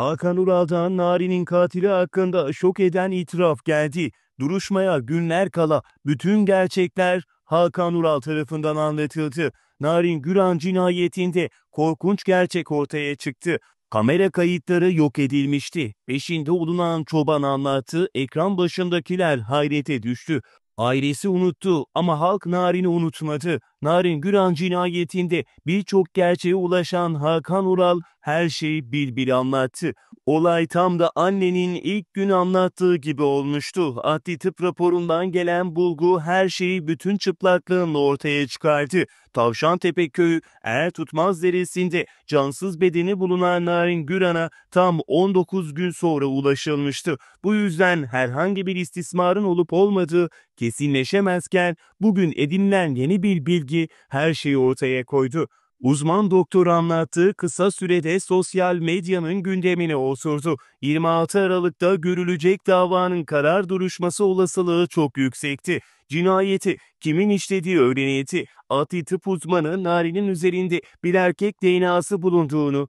Hakan Ural'dan Nari'nin katili hakkında şok eden itiraf geldi. Duruşmaya günler kala bütün gerçekler Hakan Ural tarafından anlatıldı. Narin Güran cinayetinde korkunç gerçek ortaya çıktı. Kamera kayıtları yok edilmişti. Peşinde olunan çoban anlattı, ekran başındakiler hayrete düştü. Ailesi unuttu ama halk Narin'i unutmadı. Narin Güran cinayetinde birçok gerçeğe ulaşan Hakan Ural her şeyi bir bir anlattı. Olay tam da annenin ilk gün anlattığı gibi olmuştu. Adli tıp raporundan gelen bulgu her şeyi bütün çıplaklığında ortaya çıkardı. Tavşantepe köyü Er Tutmaz Deresi'nde cansız bedeni bulunan Narin Güran'a tam 19 gün sonra ulaşılmıştı. Bu yüzden herhangi bir istismarın olup olmadığı kesinleşemezken bugün edinilen yeni bir bilgi bilgi her şeyi ortaya koydu. Uzman doktor anlattığı kısa sürede sosyal medyanın gündemine oturdu. 26 Aralık'ta görülecek davanın karar duruşması olasılığı çok yüksekti. Cinayeti, kimin işlediği öğrenildi. Adli tıp uzmanı Nari'nin üzerinde bir erkek DNA'sı bulunduğunu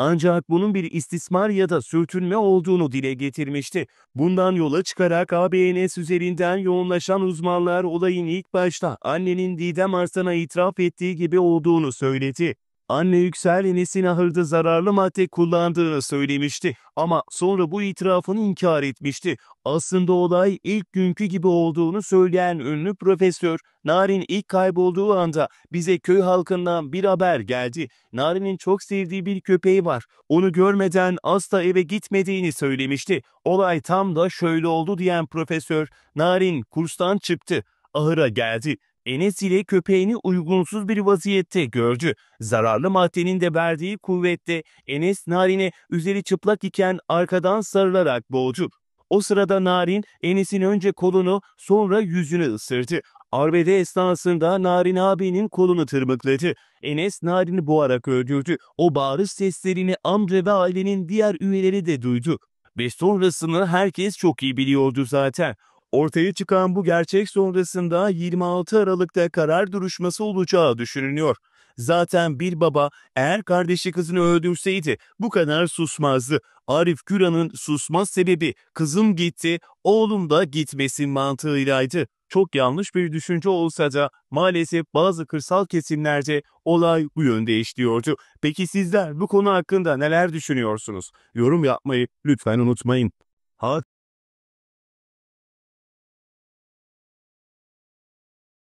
ancak bunun bir istismar ya da sürtünme olduğunu dile getirmişti. Bundan yola çıkarak ABNS üzerinden yoğunlaşan uzmanlar olayın ilk başta annenin Didem Arslan'a itiraf ettiği gibi olduğunu söyledi. Anne Yüksel Enes'in ahırda zararlı madde kullandığını söylemişti ama sonra bu itirafını inkar etmişti. Aslında olay ilk günkü gibi olduğunu söyleyen ünlü profesör Narin ilk kaybolduğu anda bize köy halkından bir haber geldi. Narin'in çok sevdiği bir köpeği var. Onu görmeden asla eve gitmediğini söylemişti. Olay tam da şöyle oldu diyen profesör Narin kurstan çıktı ahıra geldi. Enes ile köpeğini uygunsuz bir vaziyette gördü. Zararlı maddenin de verdiği kuvvette Enes Narin'e üzeri çıplak iken arkadan sarılarak boğdu. O sırada Narin, Enes'in önce kolunu sonra yüzünü ısırdı. Arbede esnasında Narin abinin kolunu tırmıkladı. Enes Narin'i boğarak öldürdü. O bağırış seslerini amca ve ailenin diğer üyeleri de duydu. Ve sonrasını herkes çok iyi biliyordu zaten. Ortaya çıkan bu gerçek sonrasında 26 Aralık'ta karar duruşması olacağı düşünülüyor. Zaten bir baba eğer kardeşi kızını öldürseydi bu kadar susmazdı. Arif Güran'ın susmaz sebebi kızım gitti, oğlum da gitmesin mantığıylaydı. Çok yanlış bir düşünce olsa da maalesef bazı kırsal kesimlerde olay bu yönde işliyordu. Peki sizler bu konu hakkında neler düşünüyorsunuz? Yorum yapmayı lütfen unutmayın. Hak